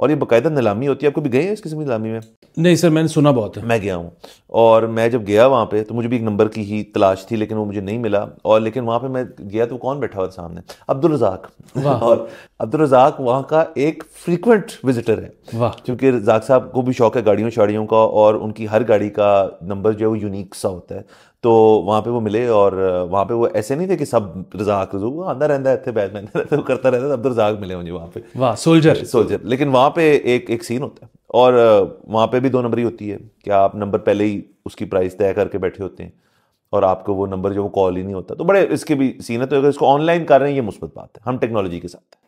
और ये बाकायदा नीलामी होती है आप कभी गए हैं इस किस्म की नीलामी में नहीं सर मैंने सुना बहुत है मैं गया हूँ और मैं जब गया वहाँ पे तो मुझे भी एक नंबर की ही तलाश थी लेकिन वो मुझे नहीं मिला और लेकिन वहाँ पे मैं गया तो कौन बैठा हुआ सामने अब्दुल रजाक और अब्दुल रजाक वहाँ का एक फ्रीक्वेंट विजिटर है क्योंकि रजाक साहब को भी शौक है गाड़ियों शाड़ियों का और उनकी हर गाड़ी का नंबर जो है वो यूनिक सा होता है तो वहाँ पे वो मिले और वहाँ पे वो ऐसे नहीं थे कि सब रजाक रजू आंदा रहता है इतने रहता है वो तो करता रहता है तो अब्दुल रजाक मिले मुझे वहाँ पे वाह सोल्जर सोल्जर लेकिन वहाँ पे एक एक सीन होता है और वहाँ पे भी दो नंबर ही होती है कि आप नंबर पहले ही उसकी प्राइस तय करके बैठे होते हैं और आपको वो नंबर जो वो कॉल ही नहीं होता तो बड़े इसके भी सीन है तो अगर इसको ऑनलाइन कर रहे हैं ये मुस्बत बात है हम टेक्नोलॉजी के साथ